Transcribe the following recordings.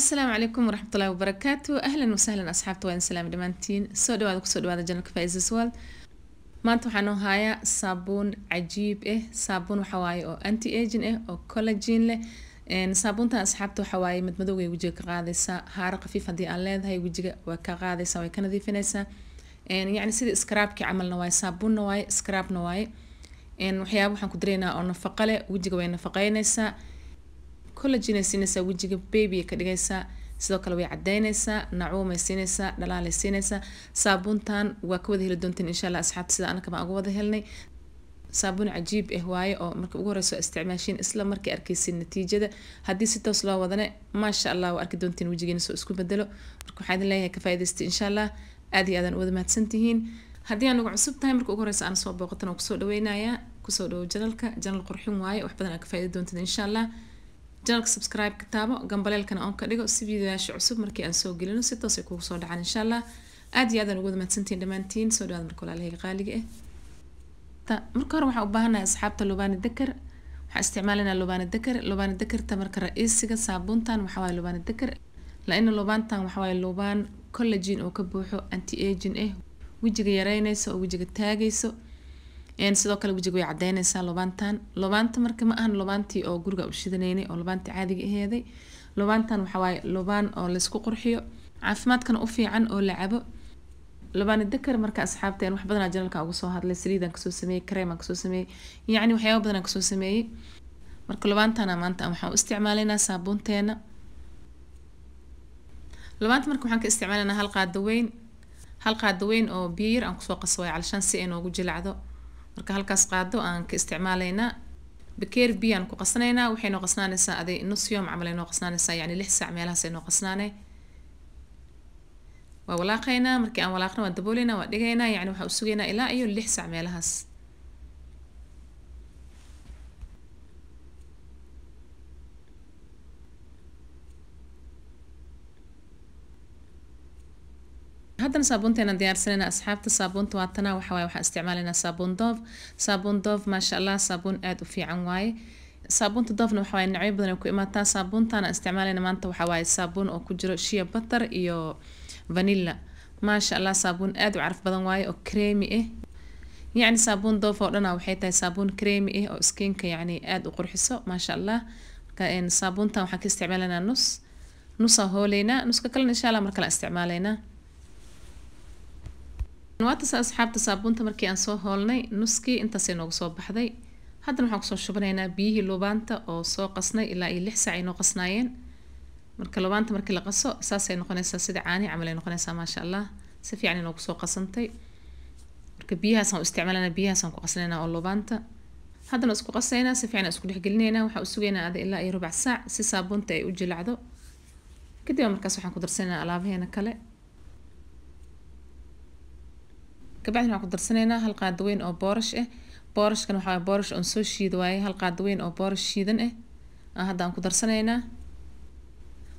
asalaamu calaykum waraxmat ullahi wabarakaatu ahlan wasahlan asxaabta waan salaam dhammaantiin soo dhawaada kusoo dhawaada janalka faaises world maanta waxaan oo haayaa saabuun cajiib ah saabuun waxawaaye oo anti agin ah eh, oo collagin leh saabuuntan asxaabta waxawaaye madmadowgay wejiga ka qaadaysaa haaro khafiif haddii aan leedahay wejiga waa ka qaadaysaa way ka nadiifinaysaa yacni sidii skraabkii camalna waaye saabuunna waaye skraabna waaye waxyaaba waxaan ku dareynaa oo nafaqa leh wejiga way nafaqeynaysaa collagina siinaysaa wejiga baby ka dhigaysaa sidoo kale way cadeynaysaa nacuumay siinaysaa dhalaalay siinaysaa saabuuntan waa ka wada heli doonteen insha alla asxaabta sida anaka baan uga wada helnay saabuun cajiib ah waaye oo marka ugu horeyso isticmaashiin isla markii arkaysiin natiijada haddii si toos loo wadane maasha allah waa arki doonteen wejigiina soo isku bedelo marka waxaa idin leeyahay ka faa'iidaysta insha allah aad iyo aadan uwada mahadsantihiin haddii aanagu cusub tahay marka ugu horeysa aan soo booqatan oo kusoo dhaweynayaa kusoo dhawo janalka janal qurxin waaye wax badan aa ka faa'idi doontid insha allah janalka subscribe ka gambaleelkana oon ka dhigo si fiidiyoyaasha cusub markii aan soo gelino si toos ay kugu soo dhacaan insha allah aad iyo aadaan ugu mahadsantihiin dhammaantiin soo dhawaad marka walaalahayga qaaliga ah marka hore waxaan u baahanahay asxaabta lubaani deker waxaa isticmaalanaa lubaani deker lubaani dekerta marka ra-iisiga saabuuntan waxaa waaye lubaani deker la-ina lubaantan waxaa waaye lubaan collagin oo ka buuxo anti agin ah eh wejiga yareyneyso oo wejiga taagayso sidoo kale wejiga way cadeyneysaa lobaantan lobaanta marka ma ahan lobaantii oo guriga u shidanaynay oo lobaantii caadiga aheeday lobaantan waxawaaye lobaan oo laysku qurxiyo caafimaadkana u fiican oo la cabo lobaanidakar marka asxaabteen wax badanaa janalka uga soo hadlay saliidaan kasoo sameeyey kareemaan kasoo sameeyey yacni waxyaaba badanaa kasoo sameeyey marka labaantana maanta waxaan u isticmaaleynaa saabuunteena labaanta marka waxaan ka isticmaaleynaa hal qaada weyn hal qaado weyn oo biyo yar aan kusoo waayo calashaan si ay noogu jilacdo marka halkaas qaado aan ka isticmaalaynaa bakeer biyo ku qasnaynaa waxay noo qasnaanaysaa aday nus yoom camal ay noo qasnaanaysaa yacni lix saac meelahaas ay noo qasnaanay waa walaaqaynaa markii aan walaaqna waa dabooleynaa waa dhigaynaa yacni waxaa u sugaynaa ilaa iyo lix saac meelahaas haddana saabuunteena diyaarsanayna asxaabta saabuunta waatana waxawaay waxaa isticmaalanaa saabuun doof saabuun doof maasha allah saabuun aada u fiican waaye saabuunta doofna waxawaay nocyo badan ay ku imaataa saabuuntaana isticmaalayna maanta waxawaaye saabuun oo ku jiro shia batter iyo vanilla maasha allah saabuun aada u caraf badan waaye oo creemi ah yacni saabuun doof oo dhanaa waxay tahay saabuun creemi ah oo skinka yacni aada u qurxiso maasha allah saabuuntan waxaan ka isticmaalanaa nus nusaa hooleynaa nuska kalena insha allah mar kale isticmaalaynaa waata asxaabta saabuunta markii aan soo hoolnay nuskii intaasay noogu soo baxday haddana waxaan kusoo shubanaynaa biyihii lubaanta oo soo qasnay ilaa iyo lix saac ay qasnaayeen marka luubaanta markii la qaso saasay noqonaysaa sida caani camal ay noqonaysaa maasha allah si fiican inoogu soo qasantay marka biyahaasaan u isticmaalanaa biyahaasaan ku qasnaynaa oo luubaanta haddana isku qasaynaa si fiican isku dhexgelinaynaa waxaa u ada ilaa iyo rubac saac si saabuunta ay u jilacdo kadib markaas waxaan ku darsanaynaa alaabaheena kale gabacdin waxaan ku darsanaynaa hal qaado weyn oo boorash ah eh. boorashkan waxaa boorash oon soo shiida waaye hal qaado weyn oo boorash shiidan eh. ah aan hadda aan ku darsanaynaa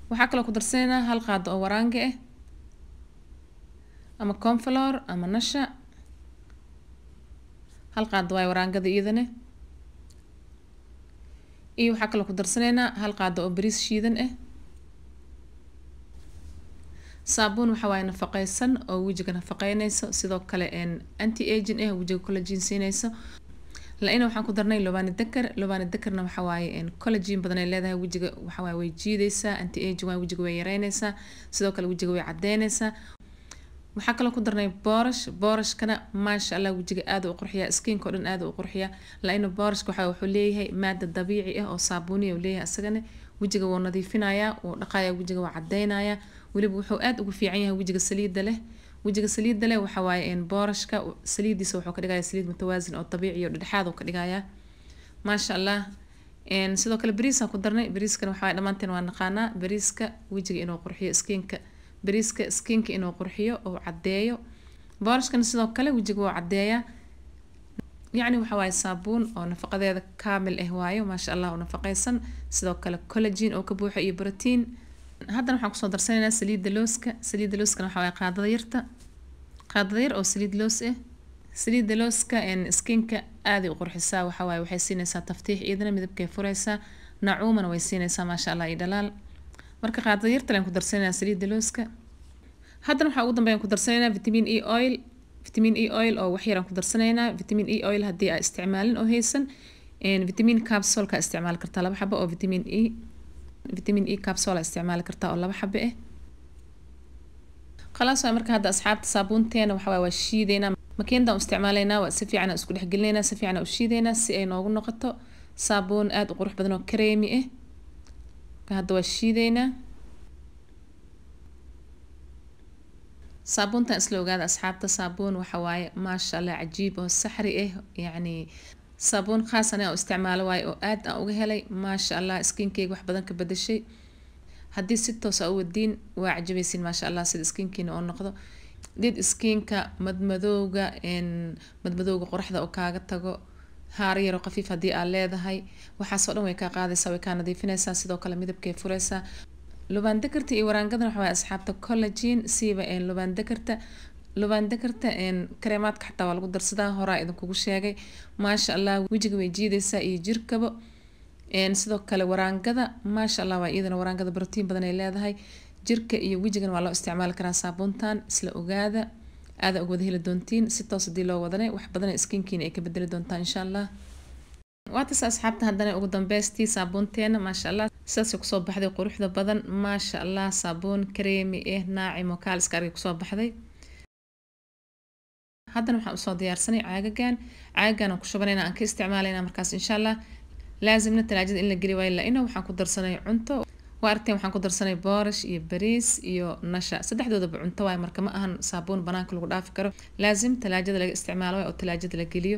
waxaa kaloo ku darsanaynaa hal qaado oo waraanga ah eh. ama conflor ama nasha hal qaado waaye waraangada iyadana iyo waxaa kaloo ku darsanaynaa hal qaado oo bariis shiidan ah saabuun waxawaaye nafaqeysan oo wejiga nafaqeyneyso sidoo kale anti agin ah eh, wejiga collegensiineyso la-ina waxaan ku darnay lobani daker lobani dakerna waxawaaye collegiin badan ay leedahay wejiga waxawaaye way jiideysaa anti agin waa wejiga way yareyneysaa sidoo kale wejiga way cadeyneysaa waxaa kaloo ku darnay boorash boorashkana maasha allah wejiga aada u qurxiya skiinka o dhan aada u qurxiya la-ina boorashka wuxuu leeyahay maada dabiici ah oo saabuuniya u leeyahay isagana wejiga wuu nadiifinayaa wuu dhaqayaa wejiga waa cadeynayaa weliba wuxuu aada ugu fiican yahay wejiga saliidda leh wejiga saliidda leh waxa boorashka saliiddiisa wuxuu ka dhigaya saliid mutawaasin oo dabiici iyo dhexdhexaad ka dhigayaa maasha allah sidoo kale bariisaan ku darnay bariiskan waxa dhammaanteen waa naqaanaa bariiska wejiga inuu qurxiyo skiinka bariiska skiinka inuu qurxiyo oo caddeeyo boorashkana sidoo kale wejiga waa caddeeyaa yacni waxa saabuun oo nafaqadeeda kaamil ah waayo maasha allah oo nafaqaysan sidoo kale collagin oo ka buuxa iyo brotiin haddana waxaan kusoo darsanaynaa saliida looska saliida looskana waxaa waay qaadada yarta qaadada yar oo saliid loos ah eh. saliida looska skinka aaday u qurxisaa waxawaaye waxay siinaysaa taftiix iyadana midabkay fureysaa nacuumana way siinaysaa maasha allah iyo dhalaal marka qaadada yartale aan ku darsananaa saliida looska haddana waxaa ugu dambeya ku darsananaa vitamin e oil vitamin e oil oo waxyaraan ku darsanaynaa vitamin e oil haddii aa isticmaalin oo haysan vitamin capsolka isticmaal kartaa laba xabo oo vitamin e vitamin e capsol isticmaali kartaa oo laba xabe ah khalaas waa marka hadda asxaabta saabuunteena waxawaa waa shiideynaa makiinda u isticmaaleynaa waa si fiican isku dhex gelinaynaa si fiican u shiideynaa si ay noogu noqoto saabuun aada u qurux badan oo kareemi ah marka hadda waa shiideynaa saabuuntan isla ogaada asxaabta saabuun waxa waaye maasha allah cajiib oo saxri ah eh. yacnii saabuun khaas aniga isticmaalo waayo oo aad aan uga helay maasha allah skinkeyga wax badan ka bedashay haddii si toos ah u wadiin waa cajabaysiin maasha allah sida skinkiina oo noqdo did skinka madmadowga madmadowga qoraxda oo kaaga tago haar yaroo khafiif haddii aad leedahay waxaasoo dhan way kaa qaadaysaa way kaa nadiifinaysaa sidoo kale midabkay furaysaa lubaan dakarta iyo waraangadan waxaa asxaabta collagin siiba een lubaan lubaan karta kareemaadka xataa waa lagu darsadaa horaa idinkugu sheegay maasha allah wejiga way jiidaysaa iyo jirkaba sidoo kale waraangada maasha allah waa iyadana waraangada brotiin badan ay leedahay jirka iyo wejigana waa loo isticmaali karaa saabuuntan isla ogaada aada og wada heli doontiin si toos hadii loo wadanay wax badan iskinkiina ay ka bedeli doontaan insha allah waataas asxaabta haddana ugu dambeystii saabuunteena maasha allah sidaasay kusoo baxday quruxda badan maasha allah saabuun kareemi eh naacimo mokaal iska argay kusoo baxday haddana waxaan usoo diyaarsanay caagagan caagagan aan ku shubanayna aan ka isticmaalayna markaas insha allah laasimna talaajada in la geli waayo laina waxaan ku darsanay cunto waa aragteen waxaan ku darsanay boorash iyo bariis iyo nasha saddexdoodaba cunto waayo marka ma ahan saabuun banaanka lagu dhaafi karo laasim talaajada laga isticmaalo oo talaajada la geliyo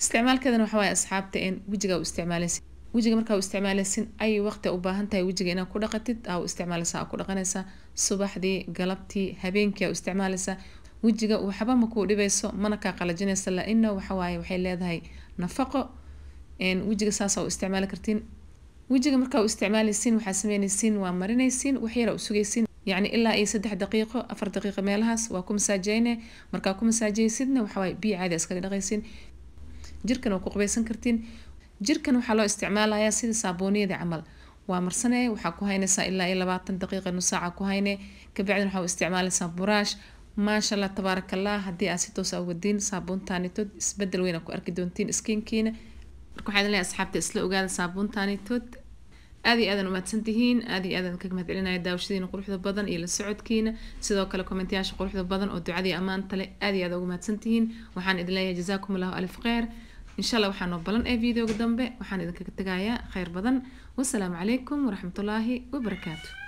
isticmaalkeedana waxawaaye asxaabta een wejiga u isticmaalaysa wejiga markaa u isticmaala ay waqti u baahan tahay wejiga inaad ku dhaqatid aa u isticmaalaysaa aa ku dhaqanaysa subaxdii galabtii habeenkii aa u isticmaalaysaa wejiga waxba makuu dhibayso mana kaa qalajinaysa laina waxawaaye waxay leedahay nafaqo wejiga saasaa u isticmaali kartiin wejiga markaa u isticmaalaysiin waxaa sameynaysiin waa marinaysiin waxyara u sugaysiin yacni ilaa iyo saddex daqiiqo afar daqiiqo meelahaas waa ku masaajeyne markaa ku masaajeysidna waxawaaye biyo caadi iskaga dhaqaysiin jirkan waa ku qubaysan kartiin jirkan waxaa loo isticmaalayaa sida saabuuniyada camal waa marsane waxaa ku haynaysaa ilaa iyo labaatan daqiiqa nusaaca ku hayne kabacdin waxaa u isticmaalaysaa buraash maasha allah tabaarak allah haddii aad si toosa ah ogadiin saabuuntaanitood isbedel weyna ku arki doontiin skinkiina marka waxaa idinleeyahay asxaabta isla ogaada saabuuntaanitood aad iyo aadan umaadsan tihiin aad iyo aadan kaga mahad daawashadiina quruxda badan iyo la socodkiina sidoo kale kommentayaasha quruxda badan oo ducadii ammaanta leh aad iyo aad ugu mahadsan tihiin waxaan idin leeyahay jazaakum allahu alif kheyr إن شاء الله وحنو بلن أي فيديو قدام بي وحن إذا كنت خير بدن والسلام عليكم ورحمة الله وبركاته